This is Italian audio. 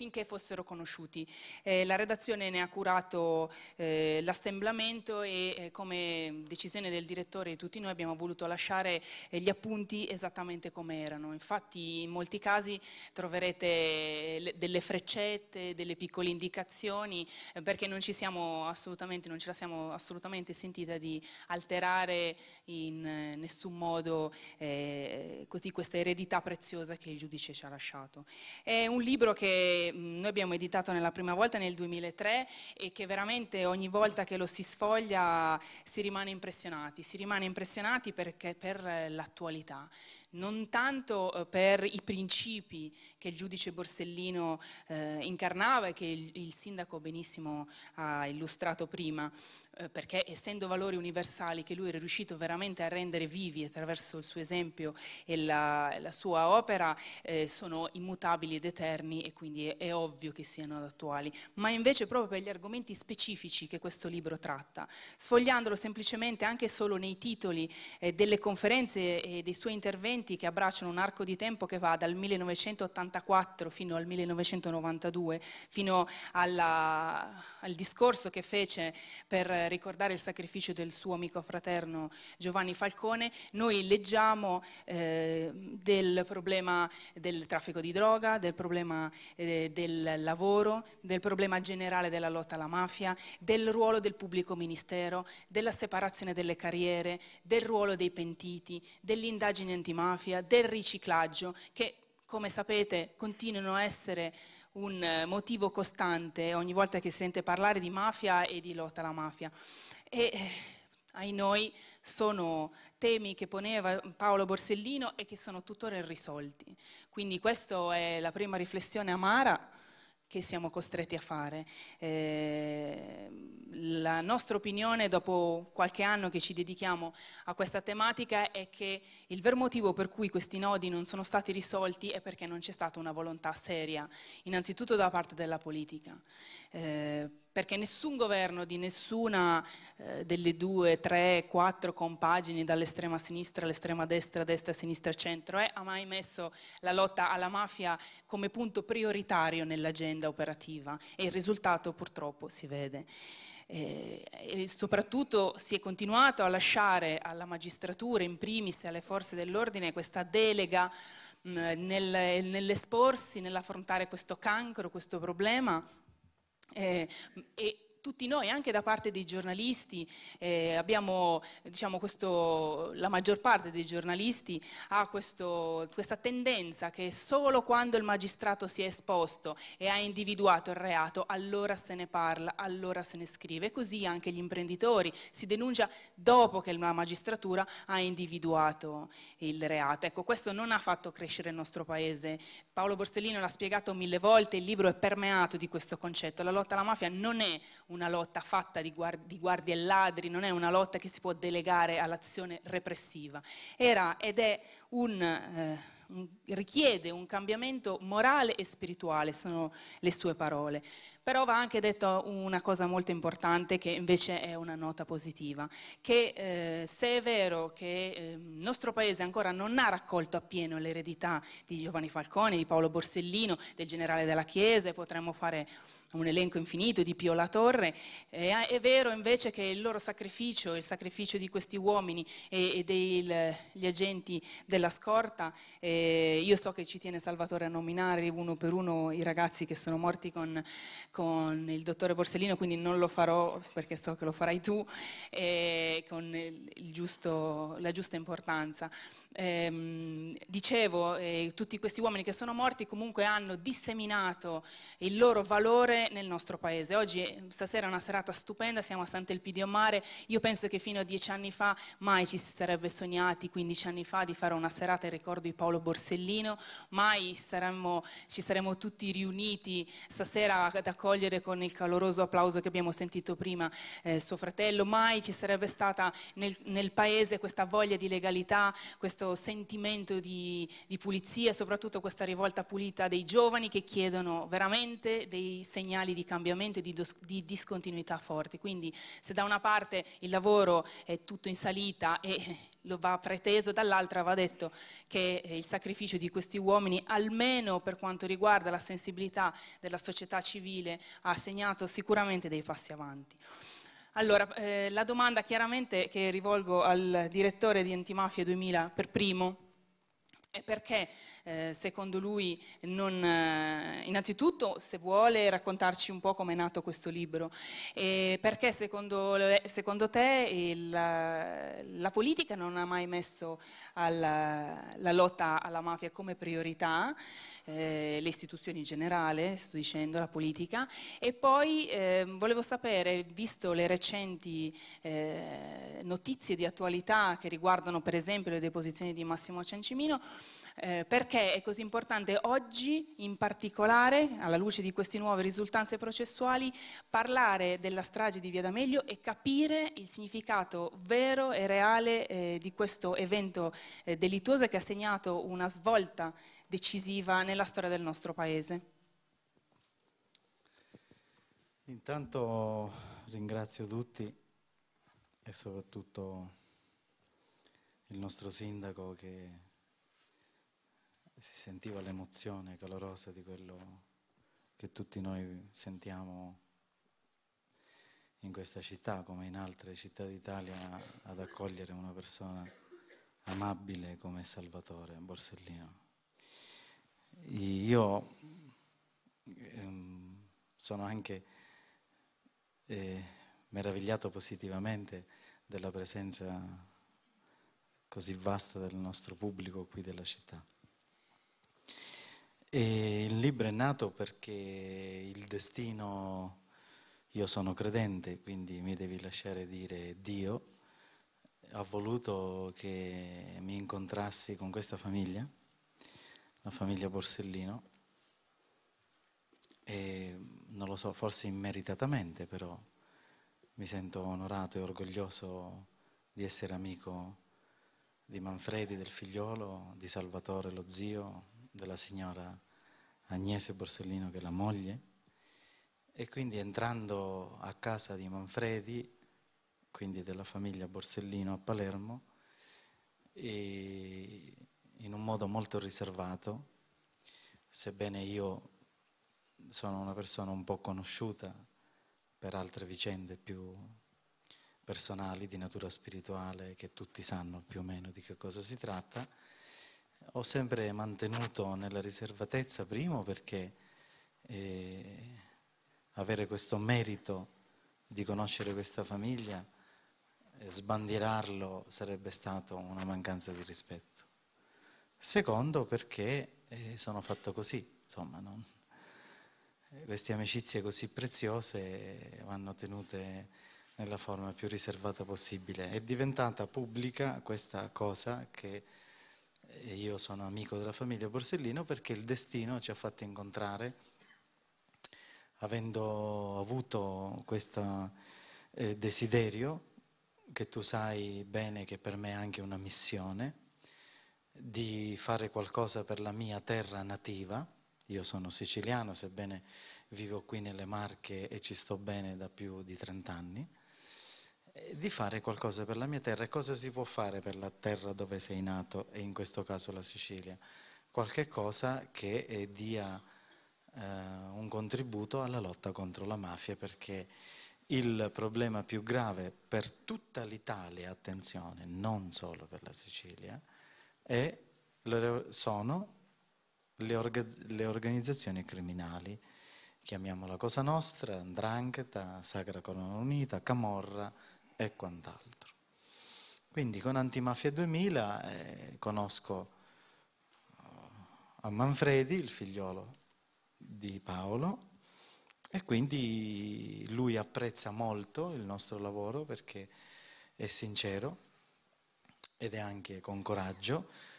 affinché fossero conosciuti. Eh, la redazione ne ha curato eh, l'assemblamento e eh, come decisione del direttore di tutti noi abbiamo voluto lasciare eh, gli appunti esattamente come erano. Infatti in molti casi troverete eh, le, delle freccette, delle piccole indicazioni eh, perché non ci siamo assolutamente, non ce la siamo assolutamente sentita di alterare in nessun modo così questa eredità preziosa che il giudice ci ha lasciato. È un libro che Mm, noi abbiamo editato nella prima volta nel 2003 e che veramente ogni volta che lo si sfoglia si rimane impressionati, si rimane impressionati perché, per eh, l'attualità non tanto eh, per i principi che il giudice Borsellino eh, incarnava e che il, il, sindaco benissimo ha illustrato prima, eh, perché essendo valori universali che lui era riuscito veramente a rendere vivi attraverso il suo esempio e la, la sua opera, eh, sono immutabili ed eterni e quindi è, è ovvio che siano attuali, ma invece proprio per gli argomenti specifici che questo libro tratta, sfogliandolo semplicemente anche solo nei titoli eh, delle conferenze e dei suoi interventi, interventi che abbracciano un arco di tempo che va dal 1984 fino al 1992, fino alla, al discorso che fece per ricordare il sacrificio del suo amico fraterno Giovanni Falcone, noi leggiamo eh, del problema del traffico di droga, del problema eh, del lavoro, del problema generale della lotta alla mafia, del ruolo del pubblico ministero, della separazione delle carriere, del ruolo dei pentiti, dell'indagine antimafia antimafia, del riciclaggio, che come sapete continuano a essere un eh, motivo costante ogni volta che si sente parlare di mafia e di lotta alla mafia. E eh, ai noi sono temi che poneva Paolo Borsellino e che sono tuttora irrisolti. Quindi questa è la prima riflessione amara che siamo costretti a fare. Eh, la nostra opinione, dopo qualche anno che ci dedichiamo a questa tematica, è che il vero motivo per cui questi nodi non sono stati risolti è perché non c'è stata una volontà seria, innanzitutto da parte della politica. Eh, perché nessun governo di nessuna eh, delle due, tre, quattro compagini dall'estrema sinistra all'estrema destra, destra, sinistra, centro eh, ha mai messo la lotta alla mafia come punto prioritario nell'agenda operativa e il risultato purtroppo si vede eh, e soprattutto si è continuato a lasciare alla magistratura, in primis alle forze dell'ordine, questa delega mh, mm, nel, nell'esporsi, nell'affrontare questo cancro, questo problema. Eh, e, tutti noi, anche da parte dei giornalisti, eh, abbiamo, diciamo, questo, la maggior parte dei giornalisti ha questo, questa tendenza che solo quando il magistrato si è esposto e ha individuato il reato, allora se ne parla, allora se ne scrive. così anche gli imprenditori, si denuncia dopo che la magistratura ha individuato il reato. Ecco, questo non ha fatto crescere il nostro paese. Paolo Borsellino l'ha spiegato mille volte, il libro è permeato di questo concetto. La lotta alla mafia non è una lotta fatta di, guard di guardie e ladri, non è una lotta che si può delegare all'azione repressiva. Era ed è un, eh, un, richiede un cambiamento morale e spirituale, sono le sue parole. Però va anche detto una cosa molto importante che invece è una nota positiva, che eh, se è vero che eh, il nostro Paese ancora non ha raccolto appieno l'eredità di Giovanni Falcone, di Paolo Borsellino, del generale della Chiesa, e potremmo fare un elenco infinito di Pio La Torre, eh, è vero invece che il loro sacrificio, il sacrificio di questi uomini e, e degli agenti della scorta, eh, io so che ci tiene Salvatore a nominare uno per uno i ragazzi che sono morti con con il dottore Borsellino, quindi non lo farò perché so che lo farai tu, eh, con giusto, la giusta importanza. Eh, dicevo, eh, tutti questi uomini che sono morti comunque hanno disseminato il loro valore nel nostro paese. Oggi, eh, stasera è una serata stupenda, siamo a Sant'Elpidio Mare, io penso che fino a dieci anni fa mai ci si sarebbe sognati, 15 anni fa, di fare una serata in ricordo di Paolo Borsellino, mai saremmo, ci saremmo tutti riuniti stasera da accogliere con il caloroso applauso che abbiamo sentito prima eh, suo fratello, mai ci sarebbe stata nel, nel, paese questa voglia di legalità, questo sentimento di, di pulizia, soprattutto questa rivolta pulita dei giovani che chiedono veramente dei segnali di cambiamento e di, dos, di discontinuità forti. Quindi se da una parte il lavoro è tutto in salita e lo va preteso, dall'altra va detto che eh, il sacrificio di questi uomini, almeno per quanto riguarda la sensibilità della società civile, ha segnato sicuramente dei passi avanti. Allora, eh, la domanda chiaramente che rivolgo al direttore di Antimafia 2000 per primo è perché eh, secondo lui, non, eh, innanzitutto se vuole raccontarci un po' come è nato questo libro, eh, perché secondo, secondo te il, la politica non ha mai messo alla, la lotta alla mafia come priorità, eh, le istituzioni in generale, sto dicendo, la politica, e poi ehm, volevo sapere, visto le recenti eh, notizie di attualità che riguardano per esempio le deposizioni di Massimo Cencimino, perché perché è così importante oggi, in particolare, alla luce di queste nuove risultanze processuali, parlare della strage di Via D'Amelio e capire il significato vero e reale eh, di questo evento eh, delittuoso che ha segnato una svolta decisiva nella storia del nostro Paese. Intanto ringrazio tutti e soprattutto il nostro sindaco che si sentiva l'emozione calorosa di quello che tutti noi sentiamo in questa città come in altre città d'Italia ad accogliere una persona amabile come Salvatore Borsellino. Io ehm, sono anche eh, meravigliato positivamente della presenza così vasta del nostro pubblico qui della città. E il libro è nato perché il destino, io sono credente, quindi mi devi lasciare dire Dio, ha voluto che mi incontrassi con questa famiglia, la famiglia Borsellino, e non lo so, forse immeritatamente, però mi sento onorato e orgoglioso di essere amico di Manfredi, del figliolo, di Salvatore, lo zio, della signora Agnese Borsellino, che è la moglie, e quindi entrando a casa di Manfredi, quindi della famiglia Borsellino a Palermo, in un modo molto riservato, sebbene io sono una persona un po' conosciuta per altre vicende più personali di natura spirituale che tutti sanno più o meno di che cosa si tratta, ho sempre mantenuto nella riservatezza, primo perché eh, avere questo merito di conoscere questa famiglia, eh, sbandierarlo sarebbe stato una mancanza di rispetto. Secondo perché eh, sono fatto così, insomma, non... Eh, queste amicizie così preziose vanno tenute nella forma più riservata possibile. È diventata pubblica questa cosa che e io sono amico della famiglia Borsellino perché il destino ci ha fatto incontrare, avendo avuto questo eh, desiderio, che tu sai bene che per me è anche una missione, di fare qualcosa per la mia terra nativa. Io sono siciliano, sebbene vivo qui nelle Marche e ci sto bene da più di 30 anni. Eh, di fare qualcosa per la mia terra e cosa si può fare per la terra dove sei nato e in questo caso la Sicilia? Qualche cosa che eh, dia eh, un contributo alla lotta contro la mafia perché il problema più grave per tutta l'Italia, attenzione, non solo per la Sicilia, è, sono le, orga, le organizzazioni criminali chiamiamola Cosa Nostra, Ndrangheta, Sacra Corona Unita, Camorra, e quant'altro. Quindi con Antimafia 2000 eh, conosco eh, a Manfredi, il figliolo di Paolo, e quindi lui apprezza molto il nostro lavoro perché è sincero ed è anche con coraggio